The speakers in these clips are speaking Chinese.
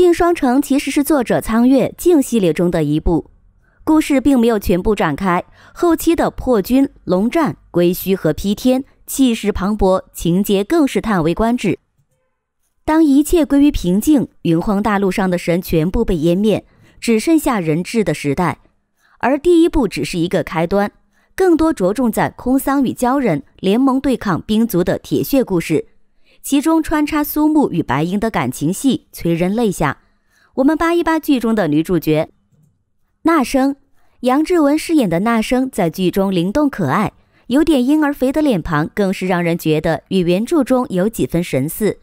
《镜双城》其实是作者苍月镜系列中的一部，故事并没有全部展开。后期的破军、龙战、归墟和劈天，气势磅礴，情节更是叹为观止。当一切归于平静，云荒大陆上的神全部被湮灭，只剩下人质的时代。而第一部只是一个开端，更多着重在空桑与鲛人联盟对抗冰族的铁血故事。其中穿插苏木与白英的感情戏，催人泪下。我们扒一扒剧中的女主角，那生，杨志文饰演的那生，在剧中灵动可爱，有点婴儿肥的脸庞，更是让人觉得与原著中有几分神似。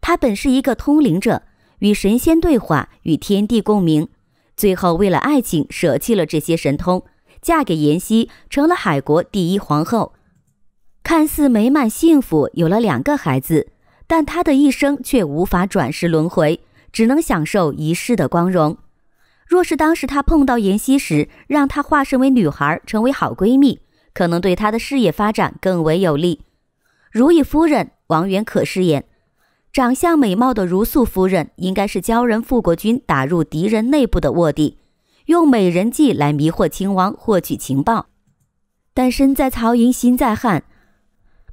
她本是一个通灵者，与神仙对话，与天地共鸣，最后为了爱情舍弃了这些神通，嫁给妍希，成了海国第一皇后，看似美满幸福，有了两个孩子。但他的一生却无法转世轮回，只能享受一世的光荣。若是当时他碰到妍希时，让她化身为女孩，成为好闺蜜，可能对她的事业发展更为有利。如意夫人王媛可饰演，长相美貌的如素夫人，应该是鲛人富国君打入敌人内部的卧底，用美人计来迷惑亲王，获取情报。但身在曹营，心在汉。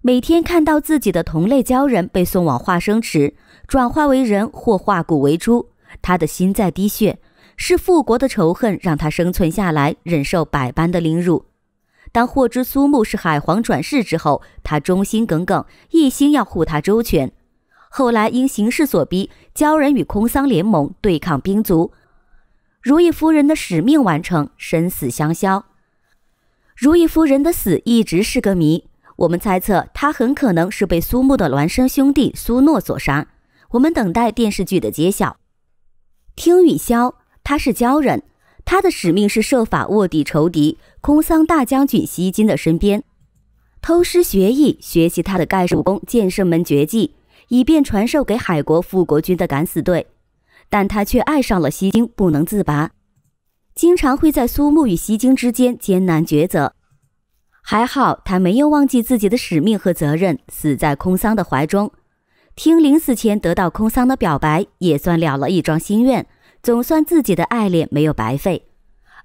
每天看到自己的同类鲛人被送往化生池，转化为人或化骨为猪，他的心在滴血。是复国的仇恨让他生存下来，忍受百般的凌辱。当获知苏木是海皇转世之后，他忠心耿耿，一心要护他周全。后来因形势所逼，鲛人与空桑联盟对抗兵族，如意夫人的使命完成，生死相消。如意夫人的死一直是个谜。我们猜测他很可能是被苏木的孪生兄弟苏诺所杀。我们等待电视剧的揭晓。听雨潇，他是鲛人，他的使命是设法卧底仇敌空桑大将军西金的身边，偷师学艺，学习他的盖世武功剑圣门绝技，以便传授给海国富国军的敢死队。但他却爱上了西金，不能自拔，经常会在苏木与西金之间艰难抉择。还好他没有忘记自己的使命和责任，死在空桑的怀中，听临死前得到空桑的表白，也算了了一桩心愿，总算自己的爱恋没有白费。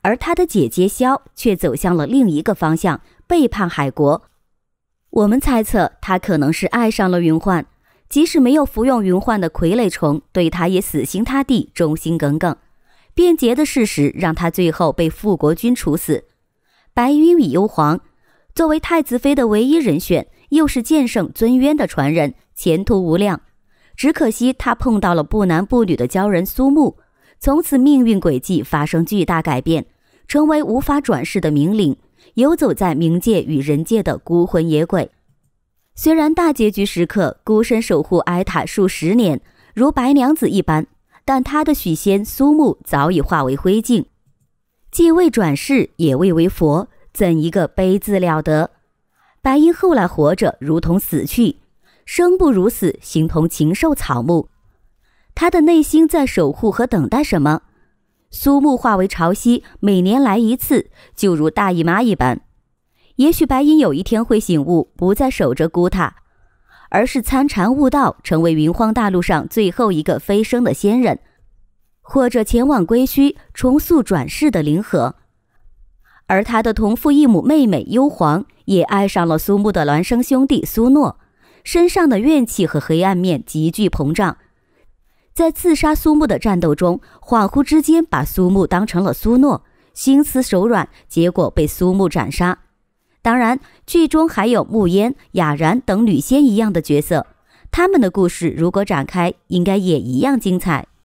而他的姐姐萧却走向了另一个方向，背叛海国。我们猜测他可能是爱上了云幻，即使没有服用云幻的傀儡虫，对他也死心塌地、忠心耿耿。便捷的事实让他最后被傅国君处死。白云与幽黄。作为太子妃的唯一人选，又是剑圣尊渊的传人，前途无量。只可惜他碰到了不男不女的鲛人苏木，从此命运轨迹发生巨大改变，成为无法转世的冥灵，游走在冥界与人界的孤魂野鬼。虽然大结局时刻孤身守护埃塔数十年，如白娘子一般，但他的许仙苏木早已化为灰烬，既未转世，也未为佛。怎一个悲字了得！白英后来活着如同死去，生不如死，形同禽兽草木。他的内心在守护和等待什么？苏木化为潮汐，每年来一次，就如大姨妈一般。也许白英有一天会醒悟，不再守着孤塔，而是参禅悟道，成为云荒大陆上最后一个飞升的仙人，或者前往归墟，重塑转世的灵核。而他的同父异母妹妹幽皇也爱上了苏木的孪生兄弟苏诺，身上的怨气和黑暗面急剧膨胀，在刺杀苏木的战斗中，恍惚之间把苏木当成了苏诺，心慈手软，结果被苏木斩杀。当然，剧中还有木烟、雅然等女仙一样的角色，他们的故事如果展开，应该也一样精彩。